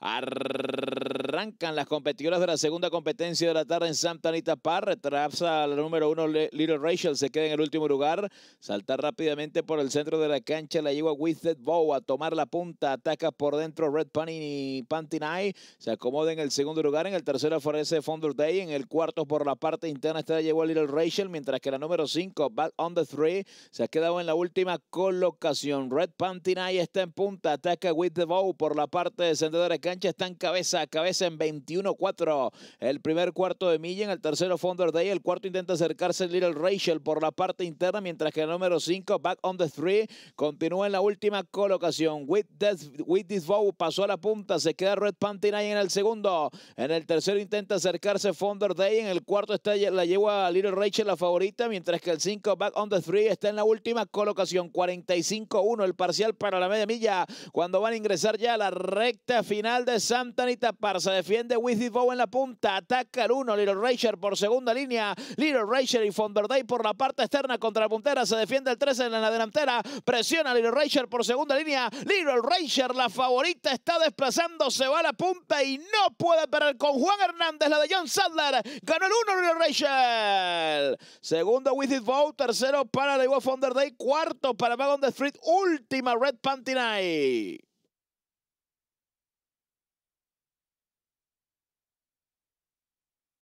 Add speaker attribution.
Speaker 1: 啊哒哒哒哒哒哒哒 Arrancan las competidoras de la segunda competencia de la tarde en Santa Anita Park, Retrasa la número uno, Little Rachel, se queda en el último lugar. salta rápidamente por el centro de la cancha la With The Bow a tomar la punta. Ataca por dentro Red Panini Pantinay. Se acomoda en el segundo lugar. En el tercero aparece Fonder Day. En el cuarto por la parte interna está la yegua Little Rachel. Mientras que la número cinco, Back on the Three, se ha quedado en la última colocación. Red Pantinay está en punta. Ataca With the Bow por la parte centro de la cancha. Está en cabeza a cabeza en 21-4. El primer cuarto de milla, en el tercero Fonder Day, el cuarto intenta acercarse Little Rachel por la parte interna, mientras que el número 5, Back on the Three, continúa en la última colocación. With, this, with bow pasó a la punta, se queda Red ahí en el segundo. En el tercero intenta acercarse Fonder Day, en el cuarto está, la lleva Little Rachel la favorita, mientras que el 5, Back on the Three, está en la última colocación. 45-1 el parcial para la media milla, cuando van a ingresar ya a la recta final de Santa Anita Parza defiende Wizzy Bow en la punta. Ataca el 1. Little Ranger por segunda línea. Little Ranger y Fonderday por la parte externa contra la puntera. Se defiende el 13 en la delantera. Presiona Little Ranger por segunda línea. Little Ranger, la favorita, está desplazando. Se va a la punta y no puede perder con Juan Hernández. La de John Sadler. Ganó el 1 Little Ranger. Segundo Wizzy Bow. Tercero para Fonder Fonderday. Cuarto para Magon the Street. Última Red Panty Night.